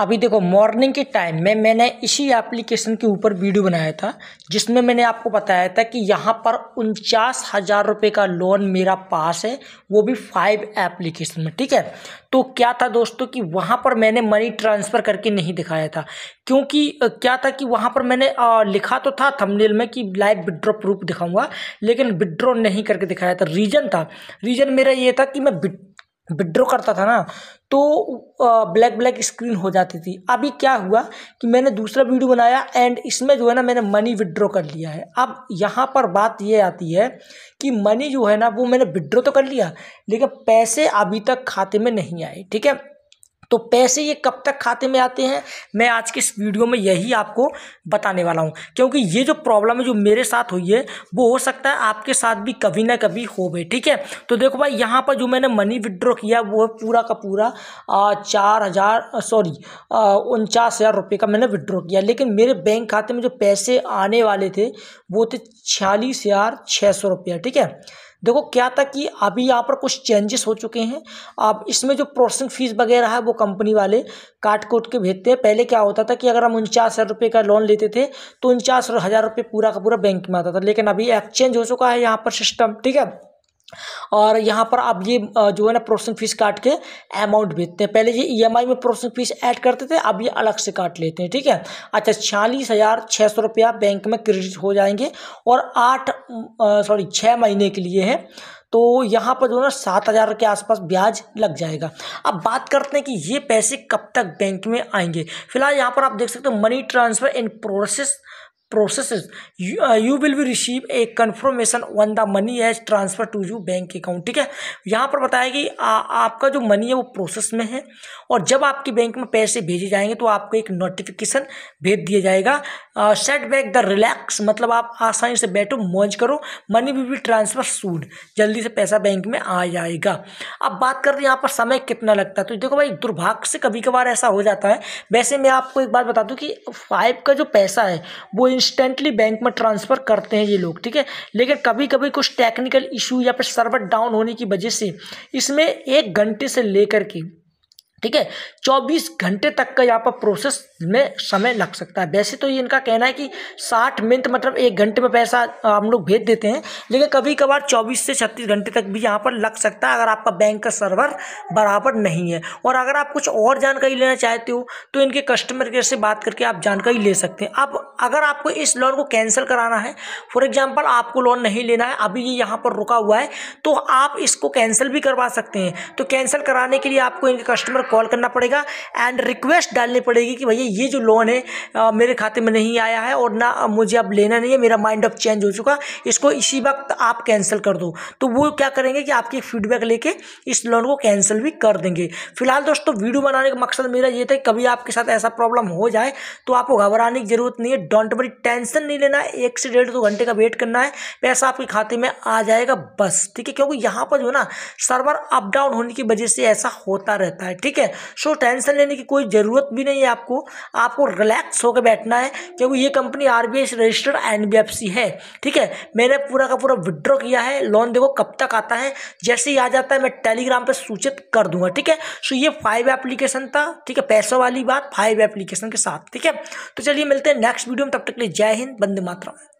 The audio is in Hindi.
अभी देखो मॉर्निंग के टाइम में मैंने इसी एप्लीकेशन के ऊपर वीडियो बनाया था जिसमें मैंने आपको बताया था कि यहाँ पर उनचास हज़ार रुपये का लोन मेरा पास है वो भी फाइव एप्लीकेशन में ठीक है तो क्या था दोस्तों कि वहाँ पर मैंने मनी ट्रांसफ़र करके नहीं दिखाया था क्योंकि क्या था कि वहाँ पर मैंने लिखा तो था थंबनेल में कि लाइव विड्रॉ प्रूफ दिखाऊंगा लेकिन विड्रॉ नहीं करके दिखाया था रीज़न था रीज़न मेरा ये था कि मैं विड्रॉ करता था ना तो ब्लैक ब्लैक स्क्रीन हो जाती थी अभी क्या हुआ कि मैंने दूसरा वीडियो बनाया एंड इसमें जो है ना मैंने मनी विड्रॉ कर लिया है अब यहाँ पर बात ये आती है कि मनी जो है ना वो मैंने विड्रॉ तो कर लिया लेकिन पैसे अभी तक खाते में नहीं आए ठीक है तो पैसे ये कब तक खाते में आते हैं मैं आज के इस वीडियो में यही आपको बताने वाला हूँ क्योंकि ये जो प्रॉब्लम है जो मेरे साथ हुई है वो हो सकता है आपके साथ भी कभी ना कभी हो गई ठीक है तो देखो भाई यहाँ पर जो मैंने मनी विड्रॉ किया वो है पूरा का पूरा आ, चार हज़ार सॉरी उनचास हज़ार रुपये का मैंने विड्रॉ किया लेकिन मेरे बैंक खाते में जो पैसे आने वाले थे वो थे छियालीस हज़ार छः सौ रुपया ठीक है देखो क्या था कि अभी यहाँ पर कुछ चेंजेस हो चुके हैं अब इसमें जो प्रोसेसिंग फीस वगैरह है वो कंपनी वाले काट कोट के भेजते हैं पहले क्या होता था कि अगर हम उनचास हज़ार रुपये का लोन लेते थे तो उनचास हज़ार रुपये पूरा का पूरा बैंक में आता था लेकिन अभी एक्सचेंज हो चुका है यहाँ पर सिस्टम ठीक है और यहाँ पर आप ये जो है ना प्रोसेसिंग फ़ीस काट के अमाउंट भेजते हैं पहले ये ईएमआई e में प्रोसेसिंग फ़ीस ऐड करते थे अब ये अलग से काट लेते हैं ठीक है अच्छा छियालीस हज़ार छः सौ रुपया बैंक में क्रेडिट हो जाएंगे और आठ सॉरी छः महीने के लिए है तो यहाँ पर जो है ना सात हज़ार के आसपास ब्याज लग जाएगा अब बात करते हैं कि ये पैसे कब तक बैंक में आएंगे फिलहाल यहाँ पर आप देख सकते हो money transfer in process processes you, uh, you will be receive a confirmation when the money has transferred to you bank account ठीक है यहाँ पर बताया कि आ, आपका जो मनी है वो प्रोसेस में है और जब आपके बैंक में पैसे भेजे जाएंगे तो आपको एक नोटिफिकेशन भेज दिया जाएगा सेट बैक द रिलैक्स मतलब आप आसानी से बैठो मौज करो money will be transfer soon जल्दी से पैसा बैंक में आ जाएगा अब बात करते हैं यहाँ पर समय कितना लगता है तो देखो भाई दुर्भाग्य से कभी कभार ऐसा हो जाता है वैसे मैं आपको एक बात बता दूँ कि फाइव का जो पैसा है वो इंस्टेंटली बैंक में ट्रांसफ़र करते हैं ये लोग ठीक है लेकिन कभी कभी कुछ टेक्निकल इशू या फिर सर्वर डाउन होने की वजह से इसमें एक घंटे से लेकर के ठीक है चौबीस घंटे तक का यहाँ पर प्रोसेस में समय लग सकता है वैसे तो ये इनका कहना है कि साठ मिनट मतलब एक घंटे में पैसा हम लोग भेज देते हैं लेकिन कभी कभार चौबीस से छत्तीस घंटे तक भी यहाँ पर लग सकता है अगर आपका बैंक का सर्वर बराबर नहीं है और अगर आप कुछ और जानकारी लेना चाहते हो तो इनके कस्टमर केयर से बात करके आप जानकारी ले सकते हैं अब अगर आपको इस लोन को कैंसिल कराना है फॉर एग्ज़ाम्पल आपको लोन नहीं लेना है अभी ये यहाँ पर रुका हुआ है तो आप इसको कैंसिल भी करवा सकते हैं तो कैंसिल कराने के लिए आपको इनके कस्टमर कॉल करना पड़ेगा एंड रिक्वेस्ट डालनी पड़ेगी कि भैया ये जो लोन है आ, मेरे खाते में नहीं आया है और ना मुझे अब लेना नहीं है मेरा माइंड अब चेंज हो चुका इसको इसी वक्त आप कैंसिल कर दो तो वो क्या करेंगे कि आपकी फीडबैक लेके इस लोन को कैंसिल भी कर देंगे फिलहाल दोस्तों वीडियो बनाने का मकसद मेरा ये था कभी आपके साथ ऐसा प्रॉब्लम हो जाए तो आपको घबराने की जरूरत नहीं है डोंट वरी टेंशन नहीं लेना है एक से डेढ़ दो घंटे का वेट करना है पैसा आपके खाते में आ जाएगा बस ठीक है क्योंकि यहाँ पर जो ना सर्वर अप डाउन होने की वजह से ऐसा होता रहता है ठीक है सो टेंशन लेने की कोई ज़रूरत भी नहीं है आपको आपको रिलैक्स होकर बैठना है क्योंकि ये company R B I registered N B F C है ठीक है मैंने पूरा का पूरा विड्रॉ किया है लोन देखो कब तक आता है जैसे ही आ जाता है मैं टेलीग्राम पर सूचित कर दूंगा ठीक है सो ये फाइव एप्लीकेशन था ठीक है पैसों वाली बात फाइव एप्लीकेशन के साथ ठीक है तो चलिए मिलते हैं नेक्स्ट वीडियो में तब तक के लिए जय हिंद बंदे मातरम